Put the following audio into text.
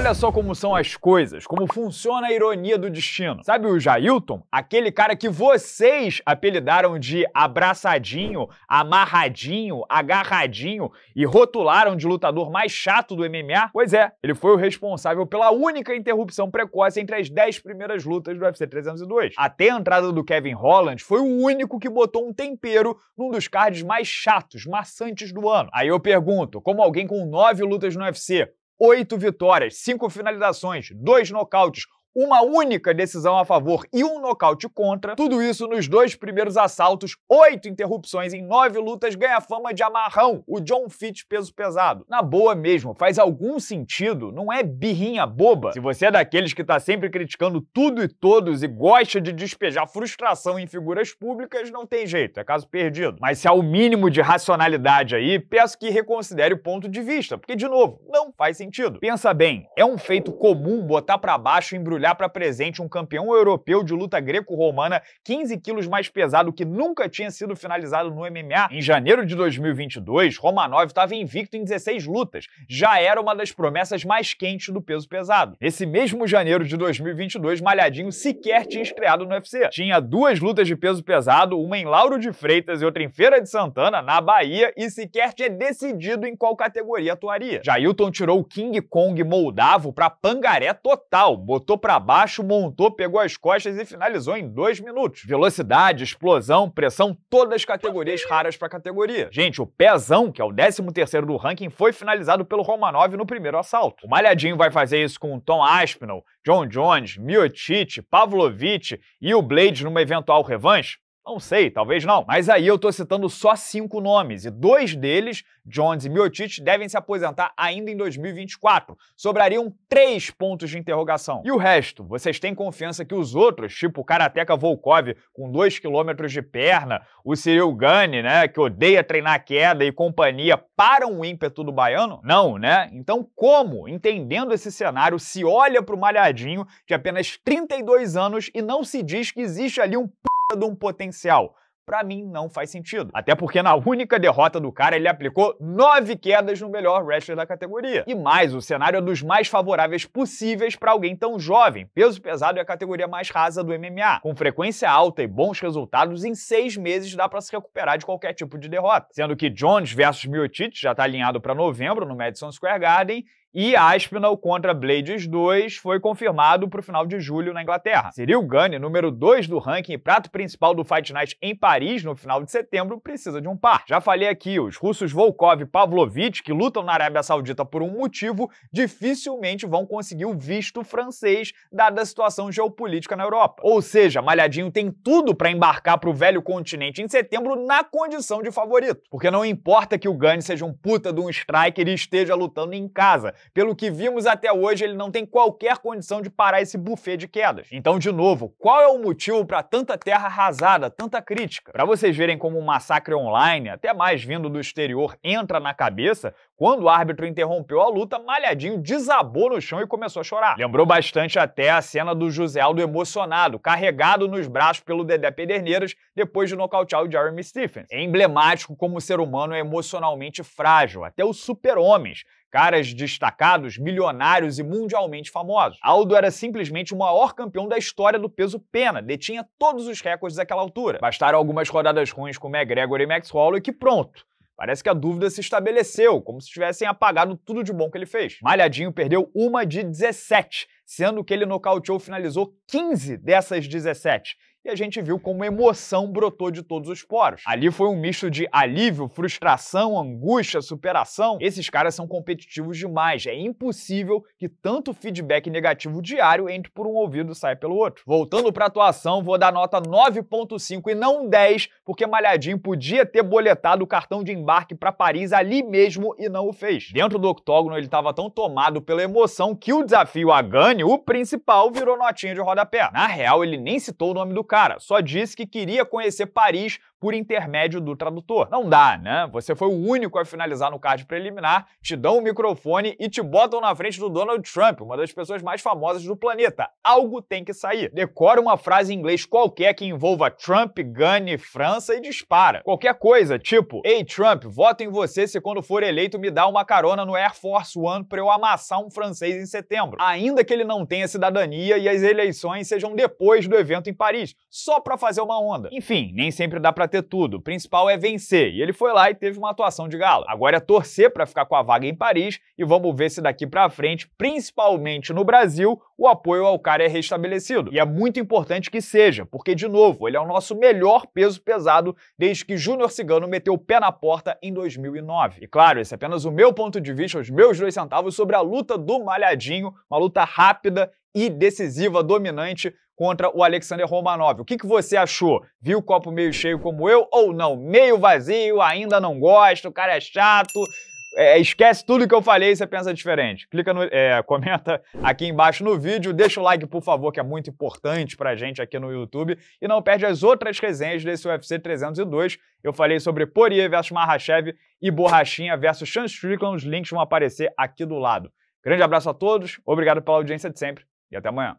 Olha só como são as coisas, como funciona a ironia do destino. Sabe o Jailton? Aquele cara que vocês apelidaram de abraçadinho, amarradinho, agarradinho e rotularam de lutador mais chato do MMA? Pois é, ele foi o responsável pela única interrupção precoce entre as 10 primeiras lutas do UFC 302. Até a entrada do Kevin Holland, foi o único que botou um tempero num dos cards mais chatos, maçantes do ano. Aí eu pergunto, como alguém com 9 lutas no UFC, oito vitórias, cinco finalizações, dois nocautes, uma única decisão a favor e um nocaute contra. Tudo isso nos dois primeiros assaltos, oito interrupções em nove lutas, ganha fama de amarrão, o John Fitch peso pesado. Na boa mesmo, faz algum sentido, não é birrinha boba. Se você é daqueles que tá sempre criticando tudo e todos e gosta de despejar frustração em figuras públicas, não tem jeito, é caso perdido. Mas se há o mínimo de racionalidade aí, peço que reconsidere o ponto de vista, porque, de novo, não faz sentido. Pensa bem, é um feito comum botar para baixo e embrulhar olhar para presente um campeão europeu de luta greco-romana 15 quilos mais pesado que nunca tinha sido finalizado no MMA. Em janeiro de 2022, Romanov estava invicto em 16 lutas. Já era uma das promessas mais quentes do peso pesado. Nesse mesmo janeiro de 2022, Malhadinho sequer tinha estreado no UFC. Tinha duas lutas de peso pesado, uma em Lauro de Freitas e outra em Feira de Santana, na Bahia, e sequer tinha decidido em qual categoria atuaria. Jailton tirou o King Kong moldavo para pangaré total, botou pra para baixo, montou, pegou as costas e finalizou em dois minutos. Velocidade, explosão, pressão, todas categorias raras para categoria. Gente, o pezão, que é o 13º do ranking, foi finalizado pelo Romanov no primeiro assalto. O Malhadinho vai fazer isso com Tom Aspinall, John Jones, Miotic, Pavlovich e o Blade numa eventual revanche? Não sei, talvez não. Mas aí eu estou citando só cinco nomes, e dois deles, Jones e Miotic, devem se aposentar ainda em 2024. Sobrariam três pontos de interrogação. E o resto? Vocês têm confiança que os outros, tipo o Karateka Volkov, com dois quilômetros de perna, o Cyril Gane, né, que odeia treinar queda e companhia, param o ímpeto do baiano? Não, né? Então como, entendendo esse cenário, se olha pro Malhadinho de apenas 32 anos e não se diz que existe ali um de um potencial. Para mim, não faz sentido. Até porque na única derrota do cara, ele aplicou nove quedas no melhor wrestler da categoria. E mais, o cenário é dos mais favoráveis possíveis para alguém tão jovem. Peso pesado é a categoria mais rasa do MMA. Com frequência alta e bons resultados, em seis meses dá para se recuperar de qualquer tipo de derrota. Sendo que Jones versus Miocic já está alinhado para novembro no Madison Square Garden e Aspinall contra Blades 2 foi confirmado para o final de julho na Inglaterra. Cyril Gane, número 2 do ranking e prato principal do Fight Night em Paris no final de setembro, precisa de um par. Já falei aqui, os russos Volkov e Pavlovich, que lutam na Arábia Saudita por um motivo, dificilmente vão conseguir o visto francês, dada a situação geopolítica na Europa. Ou seja, Malhadinho tem tudo para embarcar para o velho continente em setembro na condição de favorito. Porque não importa que o Gane seja um puta de um striker e esteja lutando em casa, pelo que vimos até hoje, ele não tem qualquer condição de parar esse buffet de quedas. Então, de novo, qual é o motivo para tanta terra arrasada, tanta crítica? Para vocês verem como um massacre online, até mais vindo do exterior, entra na cabeça, quando o árbitro interrompeu a luta, Malhadinho desabou no chão e começou a chorar. Lembrou bastante até a cena do José Aldo emocionado, carregado nos braços pelo Dedé Pederneiras depois de nocautear o Jeremy Stephens. É emblemático como o ser humano é emocionalmente frágil, até os super-homens caras destacados, milionários e mundialmente famosos. Aldo era simplesmente o maior campeão da história do peso pena, detinha todos os recordes daquela altura. Bastaram algumas rodadas ruins com McGregor e Max Holloway que pronto, Parece que a dúvida se estabeleceu, como se tivessem apagado tudo de bom que ele fez. Malhadinho perdeu uma de 17, sendo que ele nocauteou finalizou 15 dessas 17 a gente viu como emoção brotou de todos os poros. Ali foi um misto de alívio, frustração, angústia, superação. Esses caras são competitivos demais. É impossível que tanto feedback negativo diário entre por um ouvido e saia pelo outro. Voltando pra atuação, vou dar nota 9.5 e não 10, porque Malhadinho podia ter boletado o cartão de embarque para Paris ali mesmo e não o fez. Dentro do octógono, ele estava tão tomado pela emoção que o desafio a Gani, o principal, virou notinha de rodapé. Na real, ele nem citou o nome do cara Cara, só disse que queria conhecer Paris por intermédio do tradutor. Não dá, né? Você foi o único a finalizar no card preliminar, te dão o microfone e te botam na frente do Donald Trump, uma das pessoas mais famosas do planeta. Algo tem que sair. Decora uma frase em inglês qualquer que envolva Trump, Gane, França e dispara. Qualquer coisa, tipo: Ei Trump, voto em você se quando for eleito me dá uma carona no Air Force One para eu amassar um francês em setembro. Ainda que ele não tenha cidadania e as eleições sejam depois do evento em Paris, só para fazer uma onda. Enfim, nem sempre dá para ter tudo. O principal é vencer. E ele foi lá e teve uma atuação de gala. Agora é torcer para ficar com a vaga em Paris e vamos ver se daqui para frente, principalmente no Brasil, o apoio ao cara é restabelecido. E é muito importante que seja, porque, de novo, ele é o nosso melhor peso pesado desde que Júnior Cigano meteu o pé na porta em 2009. E claro, esse é apenas o meu ponto de vista, os meus dois centavos sobre a luta do Malhadinho, uma luta rápida e decisiva, dominante contra o Alexander Romanov. O que, que você achou? Viu o copo meio cheio como eu ou não? Meio vazio, ainda não gosto, o cara é chato. É, esquece tudo que eu falei e você pensa diferente. Clica no, é, comenta aqui embaixo no vídeo, deixa o like, por favor, que é muito importante pra gente aqui no YouTube. E não perde as outras resenhas desse UFC 302. Eu falei sobre Poirier versus Marrachev e Borrachinha versus Sean Strickland. Os links vão aparecer aqui do lado. Grande abraço a todos, obrigado pela audiência de sempre e até amanhã.